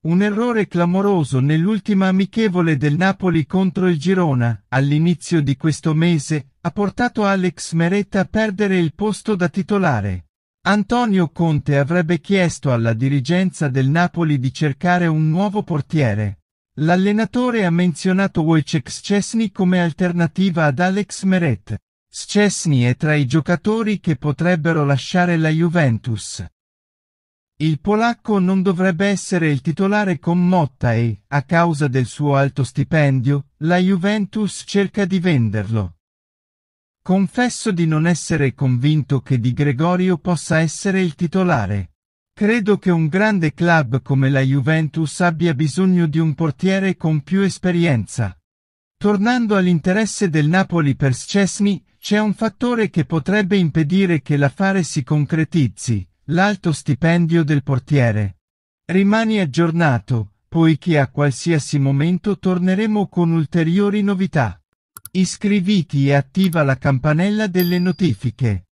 Un errore clamoroso nell'ultima amichevole del Napoli contro il Girona, all'inizio di questo mese, ha portato Alex Meretta a perdere il posto da titolare. Antonio Conte avrebbe chiesto alla dirigenza del Napoli di cercare un nuovo portiere. L'allenatore ha menzionato Wojciech Szczesny come alternativa ad Alex Meret. Szczesny è tra i giocatori che potrebbero lasciare la Juventus. Il polacco non dovrebbe essere il titolare con Motta e, a causa del suo alto stipendio, la Juventus cerca di venderlo. Confesso di non essere convinto che Di Gregorio possa essere il titolare. Credo che un grande club come la Juventus abbia bisogno di un portiere con più esperienza. Tornando all'interesse del Napoli per Scesni, c'è un fattore che potrebbe impedire che l'affare si concretizzi, l'alto stipendio del portiere. Rimani aggiornato, poiché a qualsiasi momento torneremo con ulteriori novità. Iscriviti e attiva la campanella delle notifiche.